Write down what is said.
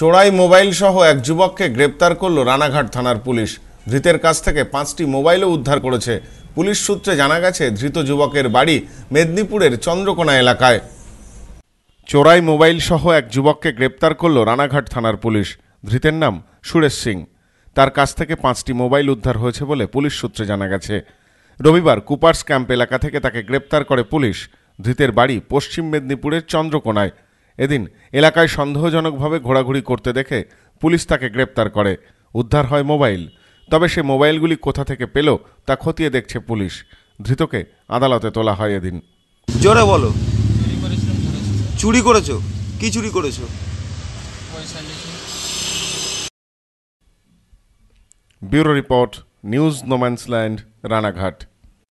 চোরাই মোবাইল সহ এক যুবককে গ্রেপ্তার করল রানাঘাট থানার পুলিশ ধৃতের কাছ থেকে পাঁচটি মোবাইলও উদ্ধার করেছে পুলিশ সূত্রে জানা গেছে ধৃত যুবকের বাড়ি মেদিনীপুরের চন্দ্রকোনা এলাকায় চোরাই মোবাইল সহ এক যুবককে গ্রেপ্তার করল রানাঘাট থানার পুলিশ ধৃতের নাম সুরেশ সিং তার কাছ থেকে পাঁচটি মোবাইল উদ্ধার হয়েছে বলে পুলিশ সূত্রে জানা গেছে রবিবার কুপার্স ক্যাম্প এলাকা থেকে তাকে গ্রেপ্তার করে পুলিশ ধৃতের বাড়ি পশ্চিম মেদিনীপুরের চন্দ্রকোনায় এদিন এলাকায় সন্দেহজনকভাবে ঘোরাঘুরি করতে দেখে পুলিশ তাকে গ্রেপ্তার করে উদ্ধার হয় মোবাইল তবে সে মোবাইলগুলি কোথা থেকে পেল তা খতিয়ে দেখছে পুলিশ ধৃতকে আদালতে তোলা হয় এদিন জোরে বলো চুরি করেছো কি চুরি করেছো bureau report news no man's land Ranaghat